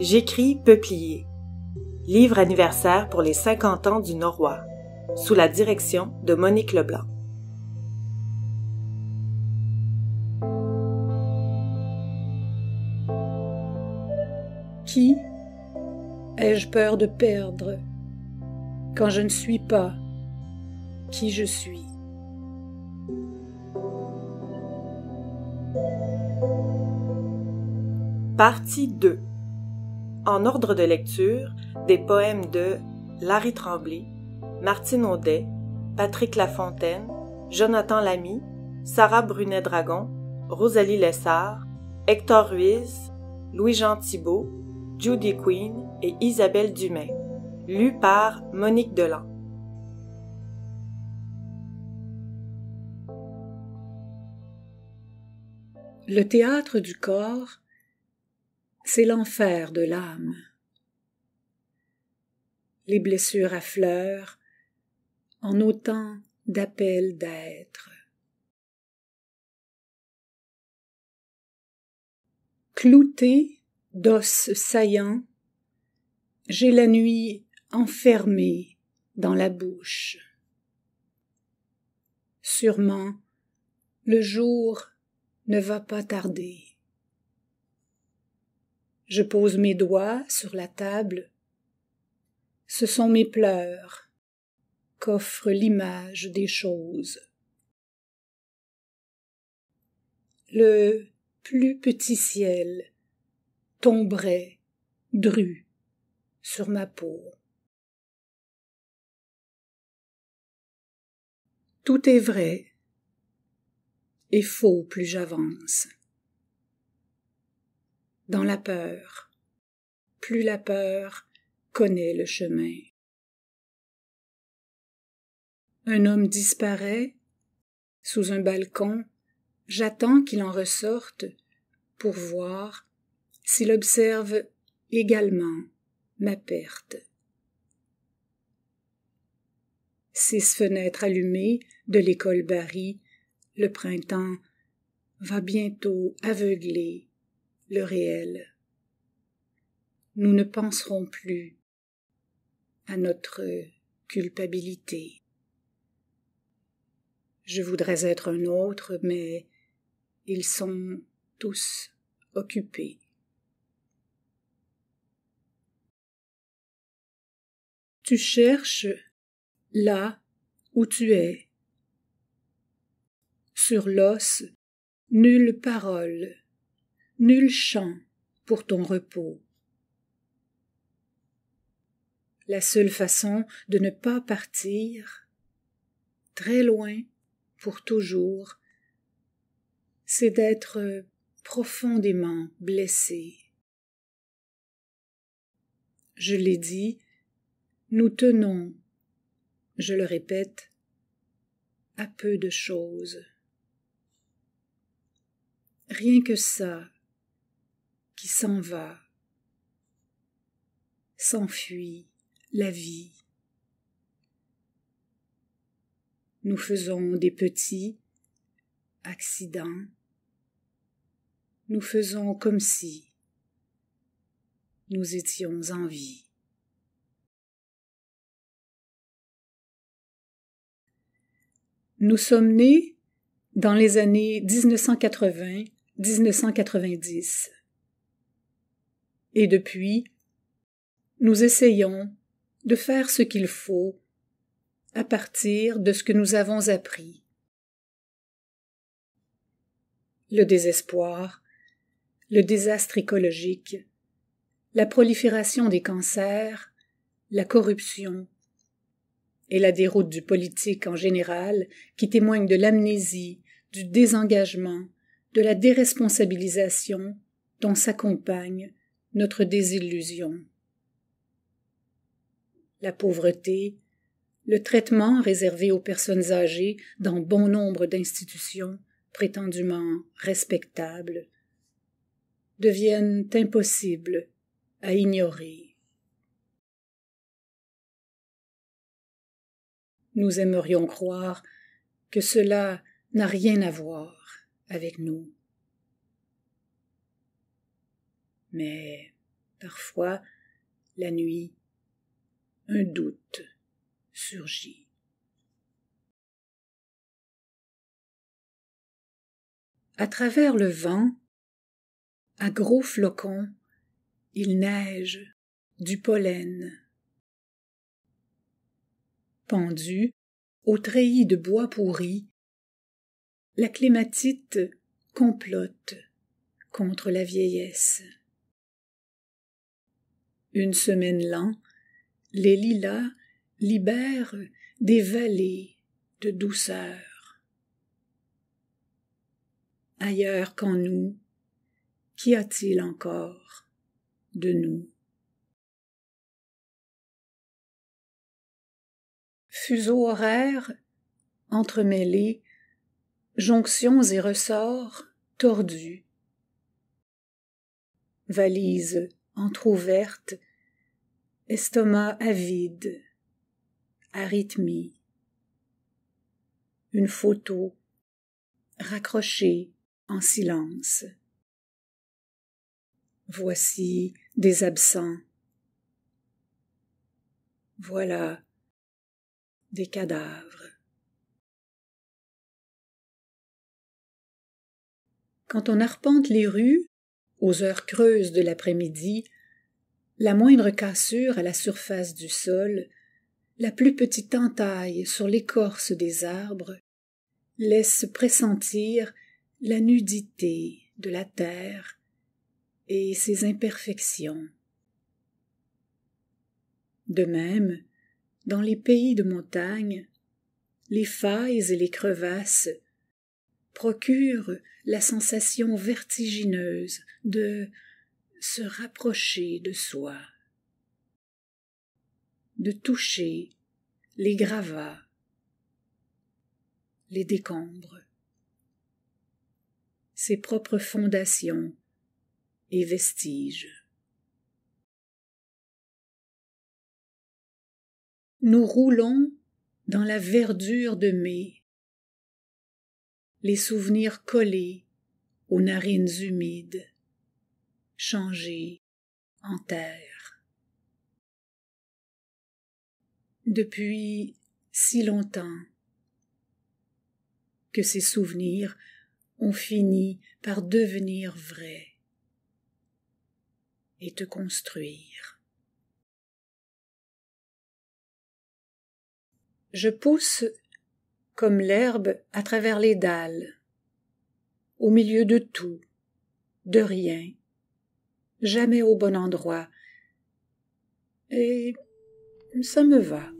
J'écris Peuplier, livre anniversaire pour les 50 ans du Norrois, sous la direction de Monique Leblanc. Qui ai-je peur de perdre quand je ne suis pas qui je suis Partie 2 en ordre de lecture, des poèmes de Larry Tremblay, Martine Audet, Patrick Lafontaine, Jonathan Lamy, Sarah Brunet-Dragon, Rosalie Lessard, Hector Ruiz, Louis-Jean Thibault, Judy Queen et Isabelle Dumais. Lu par Monique Delan. Le théâtre du corps c'est l'enfer de l'âme. Les blessures affleurent en autant d'appels d'être. Clouté d'os saillants, j'ai la nuit enfermée dans la bouche. Sûrement, le jour ne va pas tarder. Je pose mes doigts sur la table. Ce sont mes pleurs qu'offre l'image des choses. Le plus petit ciel tomberait dru sur ma peau. Tout est vrai et faux plus j'avance dans la peur. Plus la peur connaît le chemin. Un homme disparaît sous un balcon, j'attends qu'il en ressorte pour voir s'il observe également ma perte. Six fenêtres allumées de l'école Barry, le printemps va bientôt aveugler le réel. Nous ne penserons plus à notre culpabilité. Je voudrais être un autre, mais ils sont tous occupés. Tu cherches là où tu es. Sur l'os, nulle parole Nul chant pour ton repos. La seule façon de ne pas partir, très loin, pour toujours, c'est d'être profondément blessé. Je l'ai dit, nous tenons, je le répète, à peu de choses. Rien que ça qui s'en va, s'enfuit la vie. Nous faisons des petits accidents, nous faisons comme si nous étions en vie. Nous sommes nés dans les années 1980-1990. Et depuis, nous essayons de faire ce qu'il faut à partir de ce que nous avons appris. Le désespoir, le désastre écologique, la prolifération des cancers, la corruption et la déroute du politique en général qui témoignent de l'amnésie, du désengagement, de la déresponsabilisation dont s'accompagne notre désillusion. La pauvreté, le traitement réservé aux personnes âgées dans bon nombre d'institutions prétendument respectables, deviennent impossibles à ignorer. Nous aimerions croire que cela n'a rien à voir avec nous. mais parfois, la nuit, un doute surgit. À travers le vent, à gros flocons, il neige du pollen. Pendu au treillis de bois pourri, la clématite complote contre la vieillesse une semaine l'an, les lilas libèrent des vallées de douceur. Ailleurs qu'en nous, qu'y a-t-il encore de nous? Fuseaux horaires entremêlés, jonctions et ressorts tordus, valises entr'ouvertes estomac avide, arythmie, une photo, raccrochée en silence. Voici des absents. Voilà des cadavres. Quand on arpente les rues, aux heures creuses de l'après-midi, la moindre cassure à la surface du sol, la plus petite entaille sur l'écorce des arbres, laisse pressentir la nudité de la terre et ses imperfections. De même, dans les pays de montagne, les failles et les crevasses procurent la sensation vertigineuse de se rapprocher de soi, de toucher les gravats, les décombres, ses propres fondations et vestiges. Nous roulons dans la verdure de mai, les souvenirs collés aux narines humides. Changer en terre. Depuis si longtemps que ces souvenirs ont fini par devenir vrais et te construire. Je pousse comme l'herbe à travers les dalles, au milieu de tout, de rien, jamais au bon endroit. Et ça me va.